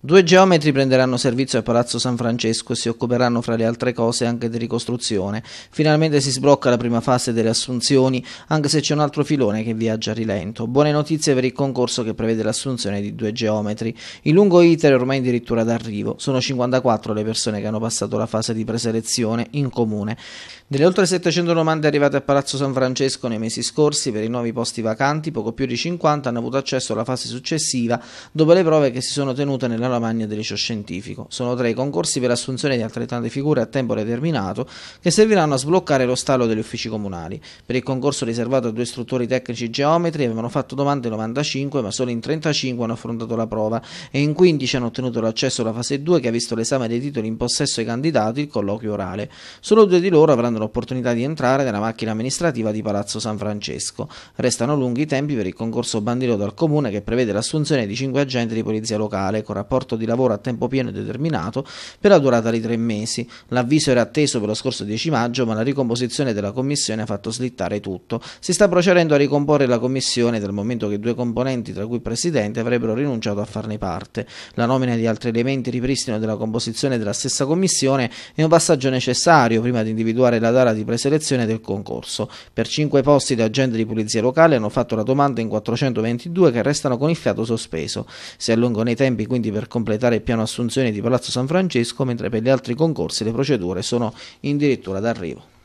Due geometri prenderanno servizio al Palazzo San Francesco e si occuperanno fra le altre cose anche di ricostruzione. Finalmente si sblocca la prima fase delle assunzioni, anche se c'è un altro filone che viaggia a rilento. Buone notizie per il concorso che prevede l'assunzione di due geometri. Il lungo iter è ormai addirittura d'arrivo. Sono 54 le persone che hanno passato la fase di preselezione in comune. Delle oltre 700 domande arrivate a Palazzo San Francesco nei mesi scorsi per i nuovi posti vacanti, poco più di 50 hanno avuto accesso alla fase successiva dopo le prove che si sono tenute nella nella lavagna del liceo scientifico. Sono tre i concorsi per l'assunzione di altrettante figure a tempo determinato che serviranno a sbloccare lo stallo degli uffici comunali. Per il concorso riservato a due istruttori tecnici geometri avevano fatto domande 95 ma solo in 35 hanno affrontato la prova e in 15 hanno ottenuto l'accesso alla fase 2 che ha visto l'esame dei titoli in possesso ai candidati, il colloquio orale. Solo due di loro avranno l'opportunità di entrare nella macchina amministrativa di Palazzo San Francesco. Restano lunghi i tempi per il concorso bandito dal comune che prevede l'assunzione di 5 agenti di polizia locale con rapporto rapporto di lavoro a tempo pieno e determinato per la durata di tre mesi. L'avviso era atteso per lo scorso 10 maggio, ma la ricomposizione della commissione ha fatto slittare tutto. Si sta procedendo a ricomporre la commissione dal momento che due componenti, tra cui il presidente, avrebbero rinunciato a farne parte. La nomina di altri elementi ripristino della composizione della stessa commissione è un passaggio necessario prima di individuare la data di preselezione del concorso. Per cinque posti da agente di pulizia locale hanno fatto la domanda in 422 che restano con il fiato sospeso. Si allungano i tempi quindi per completare il piano assunzioni di Palazzo San Francesco, mentre per gli altri concorsi le procedure sono in dirittura d'arrivo.